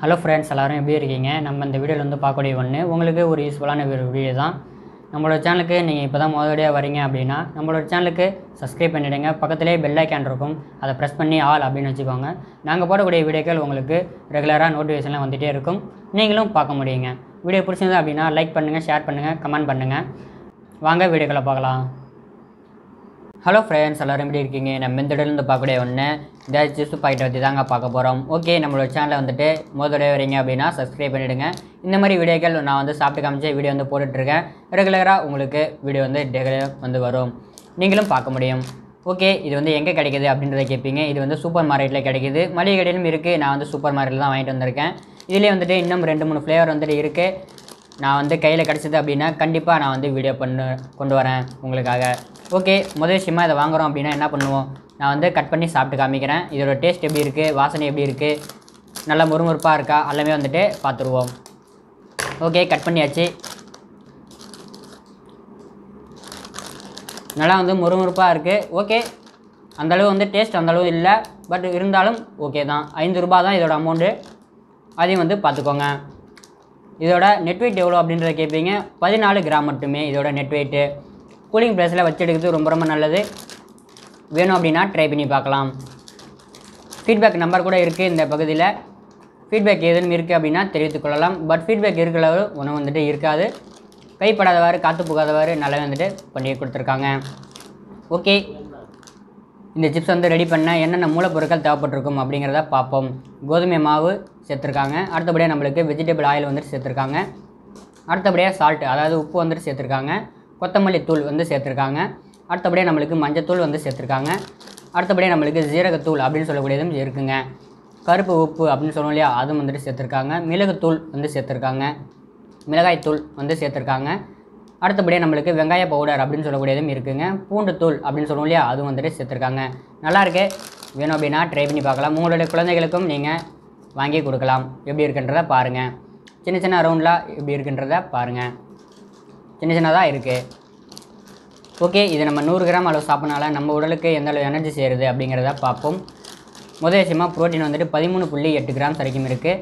hello friends எல்லோரும் எப்படி இருக்கீங்க நம்ம இந்த வீடியோவில் வந்து பார்க்கக்கூடிய ஒன்று உங்களுக்கு ஒரு யூஸ்ஃபுல்லான ஒரு வீடியோ தான் நம்மளோட சேனலுக்கு நீங்கள் இப்போ தான் முதலடியாக வரீங்க அப்படின்னா நம்மளோட சேனலுக்கு சப்ஸ்கிரைப் பண்ணிவிடுங்க பக்கத்துலேயே பெல் ஐக்கான் இருக்கும் அதை ப்ரெஸ் பண்ணி ஆல் அப்படின்னு வச்சுக்கோங்க நாங்கள் போடக்கூடிய வீடியோக்கள் உங்களுக்கு ரெகுலராக நோட்டிஃபிகேஷன்லாம் வந்துகிட்டே இருக்கும் நீங்களும் பார்க்க முடியுங்க வீடியோ பிடிச்சிருந்தது அப்படின்னா லைக் பண்ணுங்கள் ஷேர் பண்ணுங்கள் கமெண்ட் பண்ணுங்கள் வாங்க வீடியோக்களை பார்க்கலாம் ஹலோ ஃப்ரெண்ட்ஸ் எல்லோரும் எப்படி இருக்கீங்க நம்ம இந்த இடத்துல பார்க்கக்கூடிய ஒன்று இந்த ஜூஸ் பாக்கெட் பற்றி தாங்க பார்க்க போகிறோம் ஓகே நம்மளோட சேனலில் வந்துட்டு முதல் வரீங்க அப்படின்னா சப்ஸ்கிரைப் பண்ணிவிடுங்க இந்த மாதிரி வீடியோக்கள் நான் வந்து சாப்பிட்டு காமிச்சு வீடியோ வந்து போட்டுட்ருக்கேன் ரெகுலராக உங்களுக்கு வீடியோ வந்து ரெகுலர் வந்து வரும் நீங்களும் பார்க்க முடியும் ஓகே இது வந்து எங்கே கிடைக்கிது அப்படின்றத கேட்பீங்க இது வந்து சூப்பர் மார்க்கெட்டில் கிடைக்கிது மளிகை கடையிலும் இருக்குது நான் வந்து சூப்பர் மார்க்கெட்டில் தான் வாங்கிட்டு வந்திருக்கேன் இதிலே வந்துட்டு இன்னும் ரெண்டு மூணு ஃப்ளேவர் வந்துட்டு இருக்குது நான் வந்து கையில் கிடச்சிது அப்படின்னா கண்டிப்பாக நான் வந்து வீடியோ பண்ணு கொண்டு வரேன் உங்களுக்காக ஓகே முதல் விஷயமாக இதை வாங்குகிறோம் அப்படின்னா என்ன பண்ணுவோம் நான் வந்து கட் பண்ணி சாப்பிட்டு காமிக்கிறேன் இதோட டேஸ்ட் எப்படி இருக்குது வாசனை எப்படி இருக்குது நல்லா முறுமுறுப்பாக இருக்கா எல்லாமே வந்துட்டு பார்த்துருவோம் ஓகே கட் பண்ணியாச்சு நல்லா வந்து முறுமுறுப்பாக இருக்குது ஓகே அந்தளவு வந்து டேஸ்ட் அந்தளவு இல்லை பட் இருந்தாலும் ஓகே தான் ஐந்து ரூபா தான் இதோட அமௌண்ட்டு அதையும் வந்து பார்த்துக்கோங்க இதோட நெட் வெயிட் எவ்வளோ அப்படின்றத கேட்பீங்க பதினாலு கிராம் மட்டுமே இதோட நெட் வெயிட்டு கூலிங் ப்ளேஸில் வச்செடுக்கிறது ரொம்ப ரொம்ப நல்லது வேணும் அப்படின்னா ட்ரை பண்ணி பார்க்கலாம் ஃபீட்பேக் நம்பர் கூட இருக்குது இந்த பகுதியில் ஃபீட்பேக் எதுவும் இருக்குது அப்படின்னா தெரிவித்துக்கொள்ளலாம் பட் ஃபீட்பேக் இருக்கிற அளவு ஒன்றும் வந்துட்டு இருக்காது கைப்படாதவாறு காற்று புகாதவாறு நல்லா வந்துட்டு பண்ணி கொடுத்துருக்காங்க ஓகே இந்த சிப்ஸ் வந்து ரெடி பண்ண என்னென்ன மூலப்பொருட்கள் தேவைப்பட்டிருக்கும் அப்படிங்கிறத பார்ப்போம் கோதுமை மாவு சேர்த்துருக்காங்க அடுத்தபடியாக நம்மளுக்கு வெஜிடபிள் ஆயில் வந்துட்டு சேர்த்துருக்காங்க அடுத்தபடியாக சால்ட் அதாவது உப்பு வந்துட்டு சேர்த்துருக்காங்க கொத்தமல்லி தூள் வந்து சேர்த்துருக்காங்க அடுத்தபடியாக நம்மளுக்கு மஞ்சத்தூள் வந்து சேர்த்துருக்காங்க அடுத்தபடியாக நம்மளுக்கு ஜீரகத்தூள் அப்படின்னு சொல்லக்கூடியதும் இருக்குதுங்க கருப்பு உப்பு அப்படின்னு சொல்லணும் இல்லையா அதுவும் வந்துட்டு சேர்த்துருக்காங்க மிளகுத்தூள் வந்து சேர்த்துருக்காங்க மிளகாய்த்தூள் வந்து சேர்த்துருக்காங்க அடுத்தபடியாக நம்மளுக்கு வெங்காய பவுடர் அப்படின்னு சொல்லக்கூடியதும் இருக்குதுங்க பூண்டு தூள் அப்படின்னு சொல்லுவோம் இல்லையா அதுவும் வந்துட்டு சேர்த்துருக்காங்க நல்லாயிருக்கு வேணும் அப்படின்னா ட்ரை பண்ணி பார்க்கலாம் உங்களுடைய குழந்தைகளுக்கும் நீங்கள் வாங்கி கொடுக்கலாம் எப்படி இருக்குன்றதை பாருங்கள் சின்ன சின்ன ரவுண்டெலாம் எப்படி இருக்குன்றதை பாருங்கள் சின்ன சின்னதாக இருக்குது ஓகே இது நம்ம நூறு கிராம் அளவு சாப்பிட்னால நம்ம உடலுக்கு எந்த அளவு எனர்ஜி சேருது அப்படிங்கிறத பார்ப்போம் முதல் விஷயமாக ப்ரோட்டீன் வந்துட்டு பதிமூணு புள்ளி எட்டு கிராம்ஸ் வரைக்கும் இருக்குது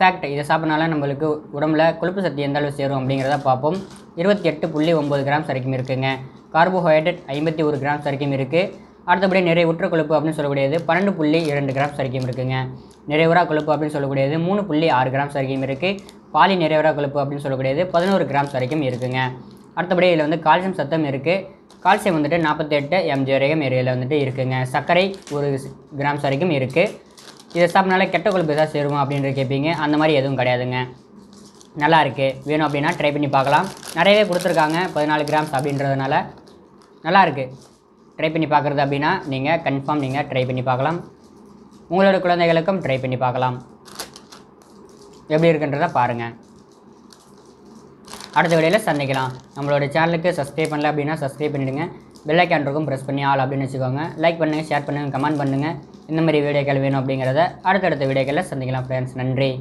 ஃபேக்ட் இதை சாப்பிட்றனால நம்மளுக்கு உடம்புல கொழுப்பு சக்தி எந்த அளவு சேரும் அப்படிங்கிறத பார்ப்போம் இருபத்தி எட்டு புள்ளி ஒம்பது கிராம் வரைக்கும் இருக்குங்க கார்போஹைட்ரேட் ஐம்பத்தி ஒரு கிராம்ஸ் வரைக்கும் இருக்குது அடுத்தபடி நிறைய உற்ற கொழுப்பு அப்படின்னு சொல்லக்கூடியது பன்னெண்டு புள்ளி இரண்டு கிராம்ஸ் வரைக்கும் இருக்குங்க நிறைவுறா கொழுப்பு அப்படின்னு சொல்லக்கூடியது மூணு புள்ளி ஆறு கிராம்ஸ் வரைக்கும் இருக்குது பாலி நிறைவுறா கொழுப்பு அப்படின்னு சொல்லக்கூடியது பதினோரு கிராம்ஸ் வரைக்கும் இருக்குங்க அடுத்தபடி இதில் வந்து கால்சியம் சத்தம் இருக்குது கால்சியம் வந்துட்டு நாற்பத்தெட்டு எம்ஜி வரைக்கும் ஏரியாவில் வந்துட்டு இருக்குங்க சர்க்கரை ஒரு கிராம்ஸ் வரைக்கும் இருக்குது இதை சாப்பிட்னால கெட்ட கொழுப்பு ஏதாவது சேருமா அப்படின்ற கேட்பீங்க அந்த மாதிரி எதுவும் கிடையாதுங்க நல்லா இருக்குது வேணும் அப்படின்னா ட்ரை பண்ணி பார்க்கலாம் நிறையவே கொடுத்துருக்காங்க பதினாலு கிராம்ஸ் அப்படின்றதுனால நல்லா இருக்குது ட்ரை பண்ணி பார்க்குறது அப்படின்னா நீங்கள் கன்ஃபார்ம் நீங்கள் ட்ரை பண்ணி பார்க்கலாம் உங்களோட குழந்தைகளுக்கும் ட்ரை பண்ணி பார்க்கலாம் எப்படி இருக்குன்றத பாருங்கள் அடுத்த வழியில் சந்திக்கலாம் நம்மளோட சேனலுக்கு சப்ஸ்கிரைப் பண்ணல அப்படின்னா சப்ஸ்கிரைப் பண்ணிவிடுங்க பெல்லைக்கான் இருக்கும் ப்ரெஸ் பண்ணி ஆள் அப்படின்னு வச்சுக்கோங்க லைக் பண்ணுங்கள் ஷேர் பண்ணுங்கள் கமெண்ட் பண்ணுங்கள் இந்த மாதிரி வீடியோக்கள் வேணும் அப்படிங்கிறத அடுத்தடுத்த வீடியோக்களில் சந்திக்கலாம் ஃப்ரெண்ட்ஸ் நன்றி